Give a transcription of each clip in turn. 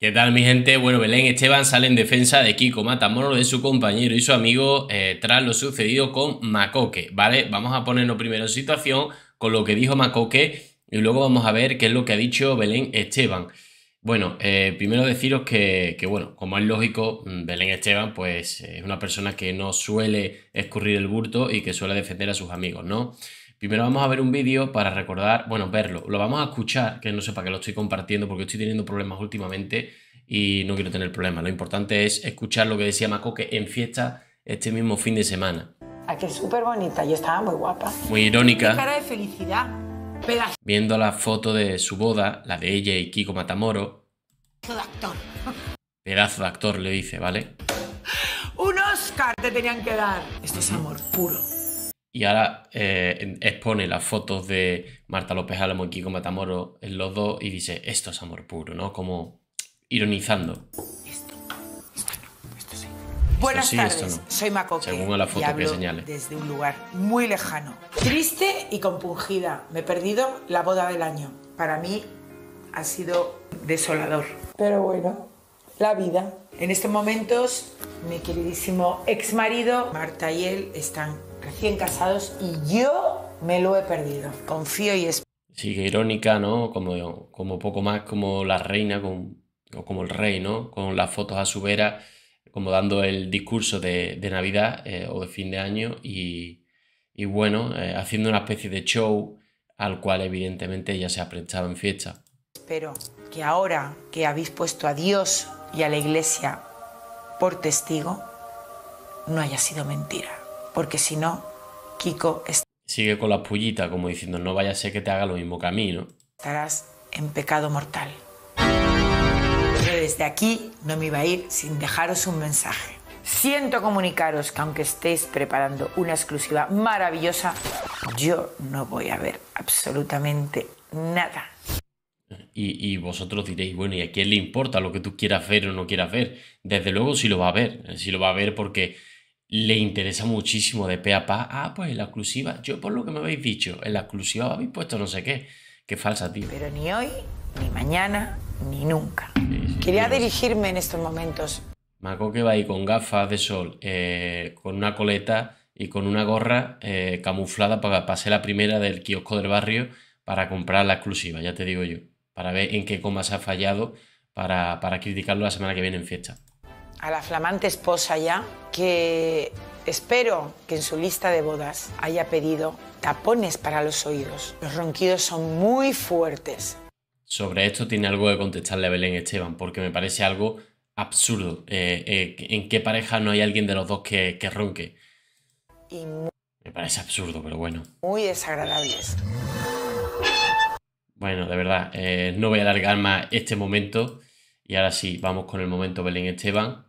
¿Qué tal mi gente? Bueno, Belén Esteban sale en defensa de Kiko Matamoros, de su compañero y su amigo eh, tras lo sucedido con Macoque, ¿vale? Vamos a ponernos primero en situación con lo que dijo Macoque y luego vamos a ver qué es lo que ha dicho Belén Esteban. Bueno, eh, primero deciros que, que, bueno, como es lógico, mm, Belén Esteban pues es una persona que no suele escurrir el burto y que suele defender a sus amigos, ¿no? Primero vamos a ver un vídeo para recordar, bueno, verlo. Lo vamos a escuchar, que no sé para qué lo estoy compartiendo, porque estoy teniendo problemas últimamente y no quiero tener problemas. Lo importante es escuchar lo que decía Macoque en fiesta este mismo fin de semana. Ah, que es súper bonita y estaba muy guapa. Muy irónica. Cara de felicidad. Pedazo. Viendo la foto de su boda, la de ella y Kiko Matamoro. Pedazo de actor. Pedazo de actor, le dice, ¿vale? Un Oscar te tenían que dar. Esto es amor puro y ahora eh, expone las fotos de Marta López Álamo y Kiko Matamoro en los dos y dice, esto es amor puro, ¿no? Como ironizando. Esto, esto, sí. Buenas tardes, soy Macoque Según la foto desde un lugar muy lejano. Triste y compungida, me he perdido la boda del año. Para mí ha sido desolador. Pero bueno, la vida. En estos momentos, mi queridísimo ex marido, Marta y él están recién casados y yo me lo he perdido. Confío y espero. Sí, irónica, ¿no? Como, como poco más como la reina con, o como el rey, ¿no? Con las fotos a su vera, como dando el discurso de, de Navidad eh, o de fin de año y, y bueno, eh, haciendo una especie de show al cual evidentemente ella se ha prestado en fiesta. Espero que ahora que habéis puesto a Dios y a la Iglesia por testigo, no haya sido mentira porque si no, Kiko está... Sigue con la pullita, como diciendo, no vaya a ser que te haga lo mismo que a mí, ¿no? Estarás en pecado mortal. Pero desde aquí no me iba a ir sin dejaros un mensaje. Siento comunicaros que aunque estéis preparando una exclusiva maravillosa, yo no voy a ver absolutamente nada. Y, vosotros diréis, bueno, ¿y a quién le importa lo que tú quieras ver o no quieras ver? Desde luego sí lo va a ver, sí lo va a ver porque le interesa muchísimo de pe a pa. Ah, pues en la exclusiva, yo por lo que me habéis dicho, en la exclusiva habéis puesto no sé qué. Qué falsa, tío. Pero ni hoy, ni mañana, ni nunca. Quería dirigirme en estos momentos. Maco que va ahí con gafas de sol, eh, con una coleta y con una gorra eh, camuflada para pase la primera del kiosco del barrio para comprar la exclusiva, ya te digo yo, para ver en qué se ha fallado para, para criticarlo la semana que viene en fiesta a la flamante esposa ya que espero que en su lista de bodas haya pedido tapones para los oídos. Los ronquidos son muy fuertes. Sobre esto tiene algo que contestarle a Belén Esteban, porque me parece algo absurdo. Eh, eh, ¿En qué pareja no hay alguien de los dos que, ronque? me parece absurdo, pero bueno. Muy desagradables. Bueno, de verdad, eh, no voy a alargar más este momento. Y ahora sí, vamos con el momento Belén Esteban.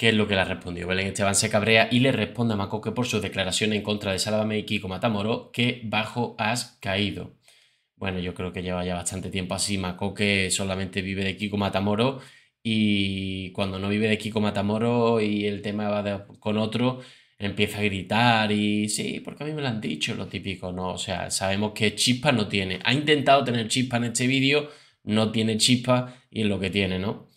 ¿Qué es lo que le ha respondido Belén Esteban se cabrea y le responde a Macoque por sus declaraciones en contra de Sálvame y Kiko Matamoro que bajo has caído. Bueno, yo creo que lleva ya bastante tiempo así. Macoque solamente vive de Kiko Matamoro y cuando no vive de Kiko Matamoro y el tema va con otro, empieza a gritar y sí, porque a mí me lo han dicho, lo típico, ¿no? O sea, sabemos que chispa no tiene. Ha intentado tener chispa en este vídeo, no tiene chispa y es lo que tiene, ¿no?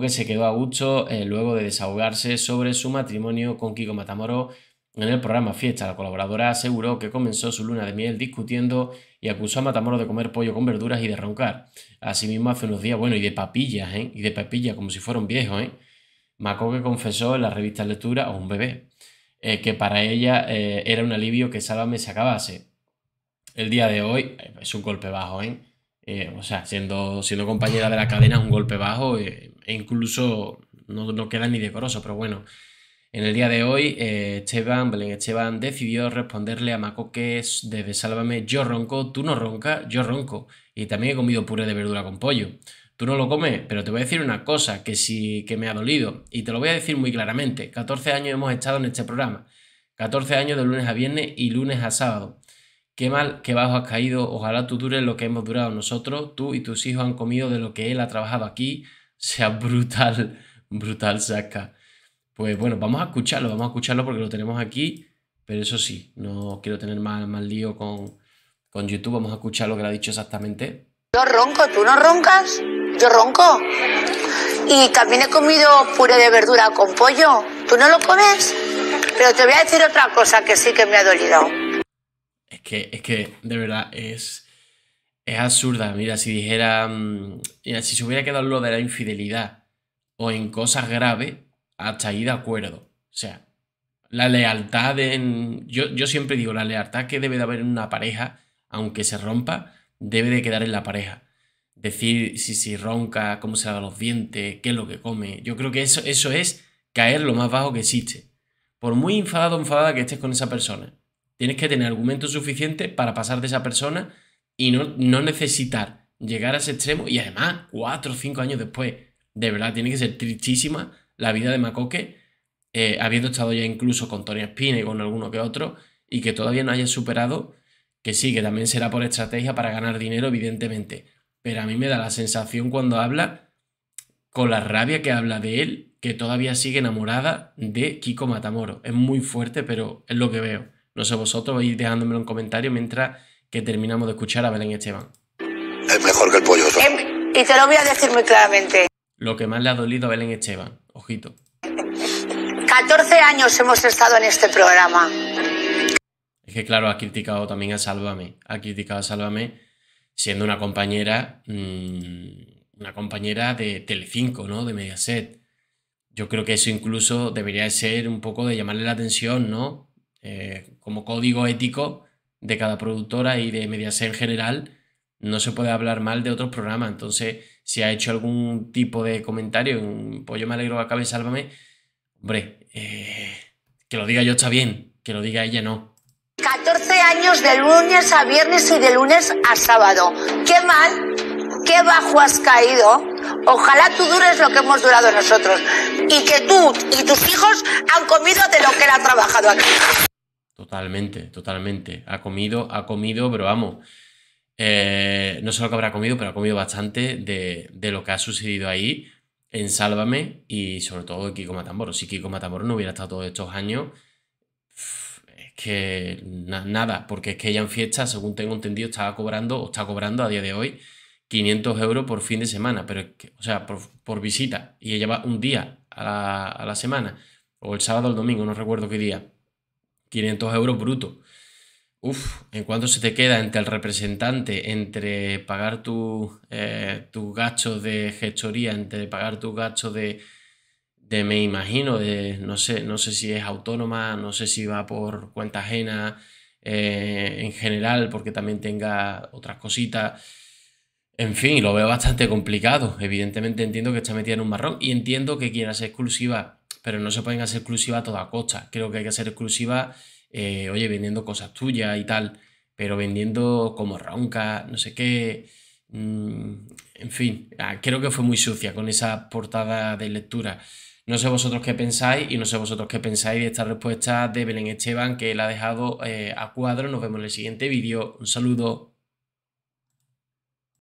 que se quedó a gusto eh, luego de desahogarse sobre su matrimonio con Kiko Matamoro en el programa Fiesta. La colaboradora aseguró que comenzó su luna de miel discutiendo y acusó a Matamoro de comer pollo con verduras y de roncar. Asimismo, hace unos días, bueno, y de papillas, ¿eh? Y de papillas, como si fuera un viejo, ¿eh? Macoque confesó en la revista Lectura a un bebé eh, que para ella eh, era un alivio que Sálvame se acabase. El día de hoy es un golpe bajo, ¿eh? o sea, siendo, siendo compañera de la cadena es un golpe bajo, e incluso no, queda ni decoroso, pero bueno. En el día de hoy, eh, Esteban, Belén Esteban decidió responderle a es desde Sálvame, yo ronco, tú no roncas, yo ronco. Y también he comido puré de verdura con pollo. Tú no lo comes, pero te voy a decir una cosa que sí que me ha dolido. Y te lo voy a decir muy claramente. 14 años hemos estado en este programa. 14 años de lunes a viernes y lunes a sábado. Qué mal, que bajo has caído. Ojalá tú dures lo que hemos durado nosotros. Tú y tus hijos han comido de lo que él ha trabajado aquí sea brutal, brutal saca. Pues bueno, vamos a escucharlo, vamos a escucharlo porque lo tenemos aquí, pero eso sí, no quiero tener más, lío con, con YouTube, vamos a escuchar lo que le ha dicho exactamente. Yo ronco, ¿tú no roncas? Yo ronco. Y también he comido puré de verdura con pollo. ¿Tú no lo comes? Pero te voy a decir otra cosa que sí que me ha dolido. Es que, es que, de verdad, es es absurda. Mira, si dijera, mm, si se hubiera quedado en lo de la infidelidad o en cosas graves, hasta ahí de acuerdo. O sea, la lealtad en... Yo, yo siempre digo, la lealtad que debe de haber en una pareja, aunque se rompa, debe de quedar en la pareja. Decir si, si ronca, cómo se lava los dientes, qué es lo que come. Yo creo que eso, eso es caer lo más bajo que existe. Por muy enfadado o enfadada que estés con esa persona, tienes que tener argumentos suficientes para pasar de esa persona y no, necesitar llegar a ese extremo y además cuatro o cinco años después, de verdad tiene que ser tristísima la vida de Macoque, eh, habiendo estado ya incluso con Tony Espina y con alguno que otro, y que todavía no haya superado, que sí, que también será por estrategia para ganar dinero, evidentemente. Pero a mí me da la sensación cuando habla, con la rabia que habla de él, que todavía sigue enamorada de Kiko Matamoro. Es muy fuerte, pero es lo que veo. No sé, vosotros vais dejándomelo en comentario mientras que terminamos de escuchar a Belén Esteban. Es mejor que el pollo. Y te lo voy a decir muy claramente. Lo que más le ha dolido a Belén Esteban, ojito. 14 años hemos estado en este programa. Es que claro, ha criticado también a Sálvame. Ha criticado a Sálvame siendo una compañera, mm, una compañera de Telecinco, ¿no? De Mediaset. Yo creo que eso incluso debería ser un poco de llamarle la atención, ¿no? Eh, como código ético, de cada productora y de Mediaset en general, no se puede hablar mal de otros programas. Entonces, si ha hecho algún tipo de comentario, un pollo me alegro que acabe, sálvame, hombre, eh, que lo diga yo está bien, que lo diga ella no. 14 años de lunes a viernes y de lunes a sábado. Qué mal, qué bajo has caído. Ojalá tú dures lo que hemos durado nosotros. Y que tú y tus hijos han comido de lo que él ha trabajado aquí. Totalmente, totalmente. Ha comido, ha comido, pero vamos. Eh, no solo que habrá comido, pero ha comido bastante de, de, lo que ha sucedido ahí en Sálvame y sobre todo Kiko Matamoros. Si Kiko Matamoros no hubiera estado todos estos años, es que nada, porque es que ella en fiesta, según tengo entendido, estaba cobrando o está cobrando a día de hoy 500 euros por fin de semana, pero es que, o sea, por, visita. Y ella va un día a la, a la semana, o el sábado o el domingo, no recuerdo qué día. 500 euros brutos. Uf, ¿en cuánto se te queda entre el representante, entre pagar eh, tus tu gastos de gestoría, entre pagar tus gastos de, de, me imagino, de, no, sé, no sé si es autónoma, no sé si va por cuenta ajena eh, en general, porque también tenga otras cositas. En fin, lo veo bastante complicado. Evidentemente entiendo que está metida en un marrón y entiendo que quieras ser exclusiva pero no se pueden hacer exclusiva a toda costa. Creo que hay que hacer exclusiva, eh, oye, vendiendo cosas tuyas y tal, pero vendiendo como ronca, no sé qué. Mm, en fin, ah, creo que fue muy sucia con esa portada de lectura. No sé vosotros qué pensáis y no sé vosotros qué pensáis de esta respuesta de Belén Esteban que la ha dejado eh, a cuadro. Nos vemos en el siguiente vídeo. Un saludo.